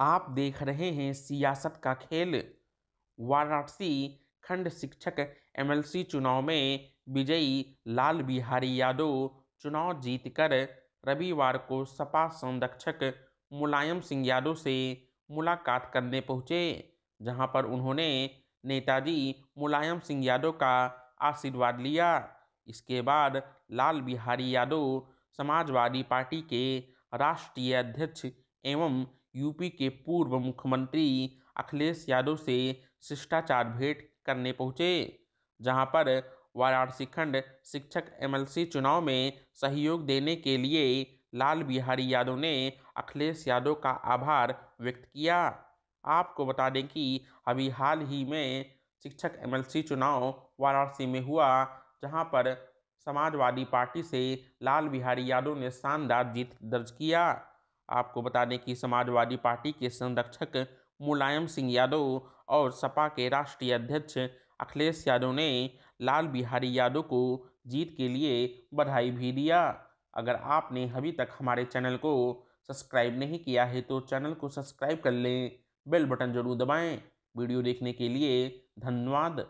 आप देख रहे हैं सियासत का खेल वाराणसी खंड शिक्षक एमएलसी चुनाव में विजयी लाल बिहारी यादव चुनाव जीतकर रविवार को सपा संरक्षक मुलायम सिंह यादव से मुलाकात करने पहुंचे जहां पर उन्होंने नेताजी मुलायम सिंह यादव का आशीर्वाद लिया इसके बाद लाल बिहारी यादव समाजवादी पार्टी के राष्ट्रीय अध्यक्ष एवं यूपी के पूर्व मुख्यमंत्री अखिलेश यादव से शिष्टाचार भेंट करने पहुंचे जहां पर वाराणसी खंड शिक्षक एमएलसी चुनाव में सहयोग देने के लिए लाल बिहारी यादव ने अखिलेश यादव का आभार व्यक्त किया आपको बता दें कि अभी हाल ही में शिक्षक एमएलसी चुनाव वाराणसी में हुआ जहां पर समाजवादी पार्टी से लाल बिहारी यादव ने शानदार जीत दर्ज किया आपको बता दें कि समाजवादी पार्टी के संरक्षक मुलायम सिंह यादव और सपा के राष्ट्रीय अध्यक्ष अखिलेश यादव ने लाल बिहारी यादव को जीत के लिए बधाई भी दिया अगर आपने अभी तक हमारे चैनल को सब्सक्राइब नहीं किया है तो चैनल को सब्सक्राइब कर लें बेल बटन जरूर दबाएं वीडियो देखने के लिए धन्यवाद